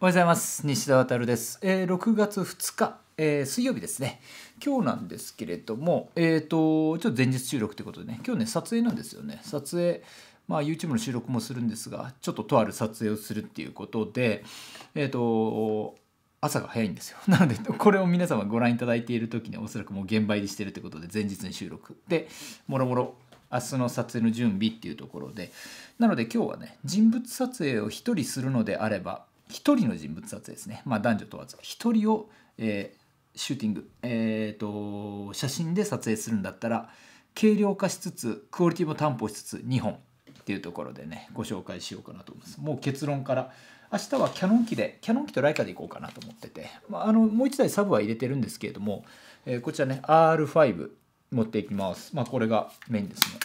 おはようございます西田渉です、えー、6月2日、えー、水曜日ですね今日なんですけれどもえっ、ー、とちょっと前日収録ということでね今日ね撮影なんですよね撮影まあ YouTube の収録もするんですがちょっととある撮影をするっていうことでえっ、と朝が早いんですよ なのでこれを皆様ご覧いただいている時におそらくもう現場入りしてるってことで前日に収録でもろもろ明日の撮影の準備っていうところでなので今日はね人物撮影を1人するのであれば1人の人物撮影ですね、まあ、男女問わず1人を、えー、シューティング、えーと、写真で撮影するんだったら軽量化しつつクオリティも担保しつつ2本っていうところでねご紹介しようかなと思いますもう結論から明日はキャノン機でキャノン機とライカでいこうかなと思ってて、まあ、あのもう1台サブは入れてるんですけれども、えー、こちらね R5 持っていきます、まあ、これがメインですね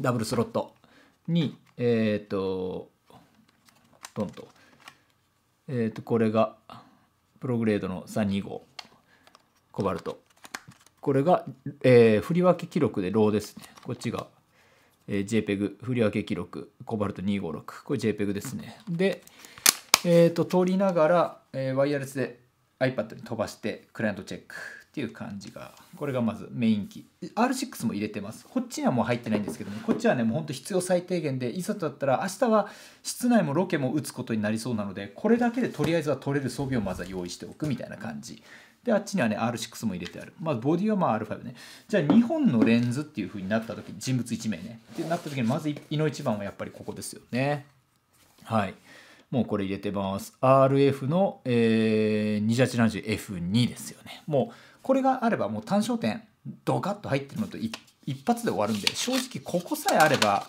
ダブルスロットにえっ、ー、とトンと。えっ、ー、と、これが、プログレードの325、コバルト。これが、えー、振り分け記録でローですね。こっちが、えー、JPEG、振り分け記録、コバルト256。これ JPEG ですね。で、えっ、ー、と、通りながら、えー、ワイヤレスで iPad に飛ばして、クライアントチェック。っていう感じがこれがまずメイン機 R6 も入れてますこっちにはもう入ってないんですけどもこっちはねもうほんと必要最低限でいざとだったら明日は室内もロケも打つことになりそうなのでこれだけでとりあえずは取れる装備をまずは用意しておくみたいな感じであっちにはね R6 も入れてあるまあボディはまあ R5 ねじゃあ2本のレンズっていう風になった時人物1名ねってなった時にまず胃の一番はやっぱりここですよねはいもうこれ入れてます RF の、えー、2870F2 ですよねもうこれがあればもう単焦点ドカッと入ってるのと一発で終わるんで正直ここさえあれば、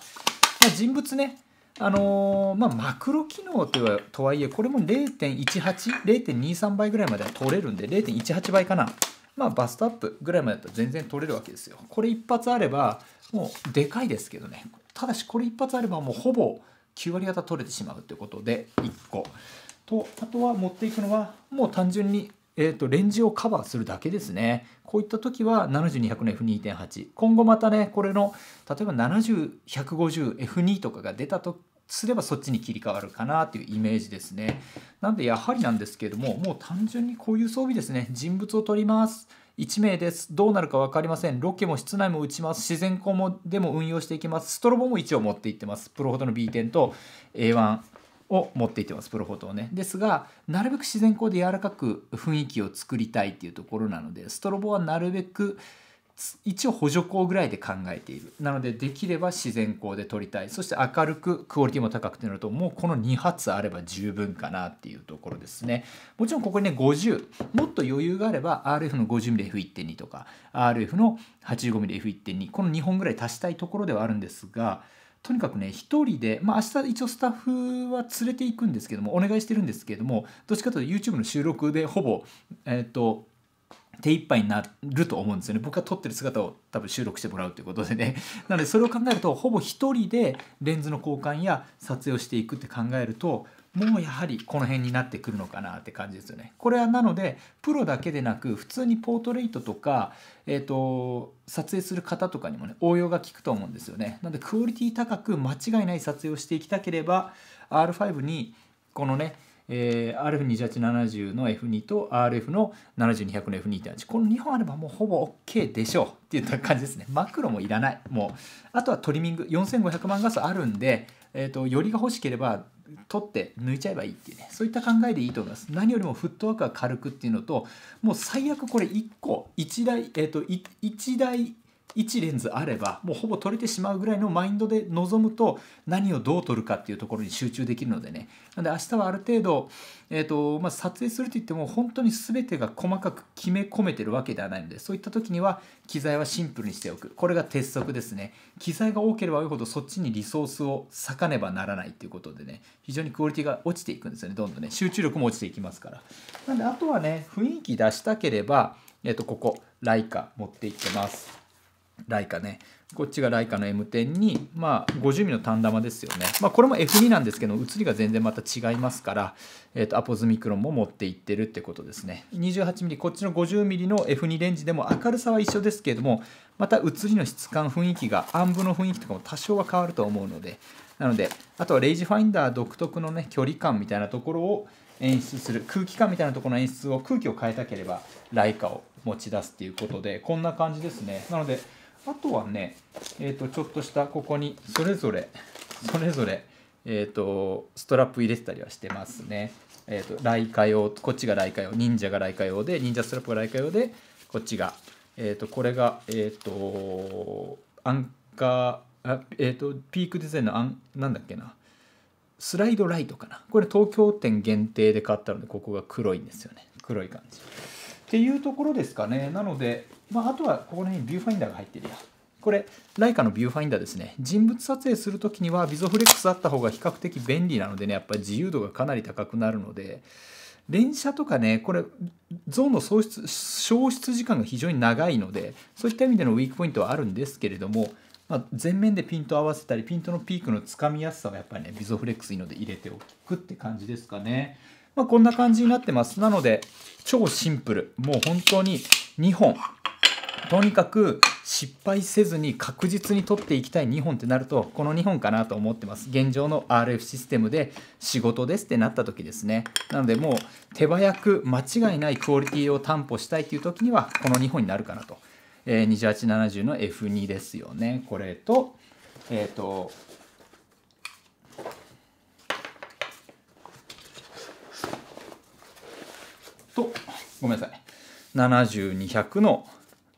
まあ、人物ねあのー、まあ、マクロ機能とはとはいえこれも0.180.23倍ぐらいまでは取れるんで0.18倍かな、まあ、バストアップぐらいまでだったら全然取れるわけですよこれ一発あればもうでかいですけどねただしこれ一発あればもうほぼ9割方取れてしまうということで1個とあとは持っていくのはもう単純にえーと、レンジをカバーするだけですねこういった時は70-200の F2.8 今後またねこれの例えば 70-150F2 とかが出たとすればそっちに切り替わるかなというイメージですねなんでやはりなんですけれどももう単純にこういう装備ですね人物を取ります1名ですどうなるか分かりませんロケも室内も打ちます自然光もでも運用していきますストロボも一応持っていってますプロほどの B 点と A1 を持っていってますプロフォトをねですがなるべく自然光で柔らかく雰囲気を作りたいっていうところなのでストロボはなるべく一応補助光ぐらいで考えているなのでできれば自然光で撮りたいそして明るくクオリティも高くてなるともうこの2発あれば十分かなっていうところですねもちろんここにね50もっと余裕があれば RF の 50mmF1.2 とか RF の 85mmF1.2 この2本ぐらい足したいところではあるんですがとにかくね、一人で、まあ明日一応スタッフは連れていくんですけども、お願いしてるんですけども、どっちかというと YouTube の収録でほぼ、えっ、ー、と、手一杯になると思うんですよね。僕が撮ってる姿を多分収録してもらうということでね。なのでそれを考えると、ほぼ一人でレンズの交換や撮影をしていくって考えると、もうやはりこの辺になってくるのかなって感じですよね。これはなのでプロだけでなく普通にポートレートとか、えーと、撮影する方とかにもね応用が効くと思うんですよね。なのでクオリティ高く間違いない撮影をしていきたければ R5 にこのねえー、RF2870 の F2 と RF の7200の F2.8 この2本あればもうほぼ OK でしょうっていった感じですねマクロもいらないもうあとはトリミング4500万画素あるんで、えーとよりが欲しければ取って抜いちゃえばいいっていうねそういった考えでいいと思います何よりもフットワークが軽くっていうのともう最悪これ1個1台えっ、ー、と1台1レンズあればもうほぼ取れてしまうぐらいのマインドで臨むと何をどう取るかっていうところに集中できるのでねなんで明日はある程度、えーとまあ、撮影するといっても本当に全てが細かく決め込めてるわけではないのでそういった時には機材はシンプルにしておくこれが鉄則ですね機材が多ければ多いほどそっちにリソースを割かねばならないっていうことでね非常にクオリティが落ちていくんですよねどんどんね集中力も落ちていきますからなんであとはね雰囲気出したければえっ、とここライカ持っていってますライカねこっちがライカの M10 に、まあ、50mm の単玉ですよね、まあ、これも F2 なんですけど写りが全然また違いますから、えー、とアポズミクロンも持っていってるってことですね 28mm こっちの 50mm の F2 レンジでも明るさは一緒ですけれどもまた写りの質感雰囲気が暗部の雰囲気とかも多少は変わると思うのでなのであとはレイジファインダー独特のね距離感みたいなところを演出する空気感みたいなところの演出を空気を変えたければライカを持ち出すっていうことでこんな感じですねなのであとはね、えー、とちょっとしたここにそれぞれそれぞれ、えーと、ストラップ入れてたりはしてますね。えーと、ライカ用こっちがライカ用忍者がライカ用で忍者ストラップがライカ用でこっちが、えーと、これが、えー、とアンカーあ、えー、とピークデザインのアンなんだっけなスライドライトかなこれ東京店限定で買ったのでここが黒いんですよね黒い感じ。ていうところですかね。なので、まあ、あとはここら辺にビューファインダーが入ってるや。これ、ライカのビューファインダーですね。人物撮影するときには、ビゾフレックスあった方が比較的便利なのでね、やっぱり自由度がかなり高くなるので、連写とかね、これ、ゾーンの喪失消失時間が非常に長いので、そういった意味でのウィークポイントはあるんですけれども、まあ、前面でピント合わせたり、ピントのピークのつかみやすさはやっぱりね、ビゾフレックスいいので入れておくって感じですかね。まあ、こんな感じになってます。なので、超シンプル。もう本当に2本。とにかく失敗せずに確実に取っていきたい2本ってなるとこの2本かなと思ってます現状の RF システムで仕事ですってなった時ですねなのでもう手早く間違いないクオリティを担保したいっていう時にはこの2本になるかなと、えー、2870の F2 ですよねこれとえっ、ー、とごめんなさい。7200の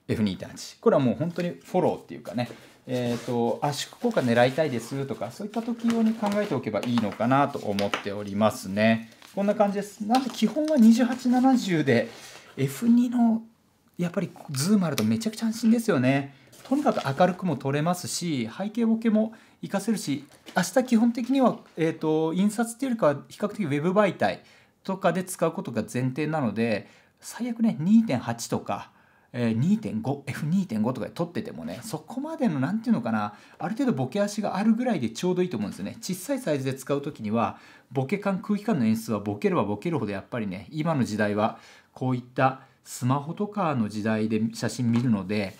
F2.8。これはもう本当にフォローっていうかね、えーと、圧縮効果狙いたいですとか、そういった時用に考えておけばいいのかなと思っておりますね。こんな感じです。なんで基本は2870で F2 のやっぱりズームあるとめちゃくちゃ安心ですよね。とにかく明るくも撮れますし背景ボケも活かせるし明日基本的には、えーと、印刷っていうよりかは比較的 web 媒体とかで使うことが前提なので最悪ね2.8とか 2.5F2.5 とかで撮っててもねそこまでの何て言うのかなある程度ボケ足があるぐらいでちょうどいいと思うんですよね小さいサイズで使う時にはボケ感空気感の演出はボケればボケるほどやっぱりね今の時代はこういったスマホとかの時代で写真見るので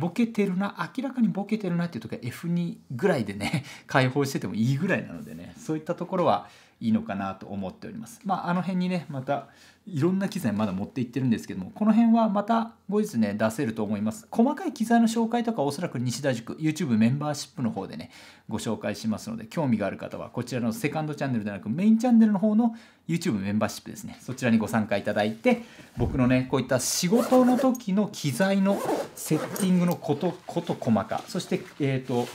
ボケてるな明らかにボケてるなっていう時は F2 ぐらいでね解放しててもいいぐらいなのでねそういったところはいいのかなと思っておりますまああの辺にねまたいろんな機材まだ持っていってるんですけどもこの辺はまた後日ね出せると思います細かい機材の紹介とかおそらく西田塾 YouTube メンバーシップの方でねご紹介しますので興味がある方はこちらのセカンドチャンネルではなくメインチャンネルの方の YouTube メンバーシップですねそちらにご参加いただいて僕のねこういった仕事の時の機材のセッティングのことこと細かそしてえっ、ー、と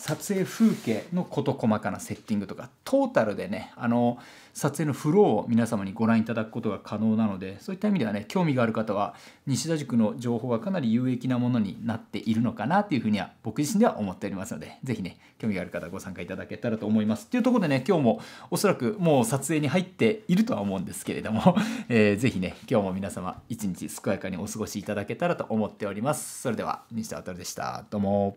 撮影風景の事細かなセッティングとかトータルでねあの撮影のフローを皆様にご覧いただくことが可能なのでそういった意味ではね興味がある方は西田塾の情報がかなり有益なものになっているのかなというふうには僕自身では思っておりますので是非ね興味がある方ご参加いただけたらと思いますというところでね今日もおそらくもう撮影に入っているとは思うんですけれども、えー、ぜひね今日も皆様一日健やかにお過ごしいただけたらと思っておりますそれでは西田渉でしたどうも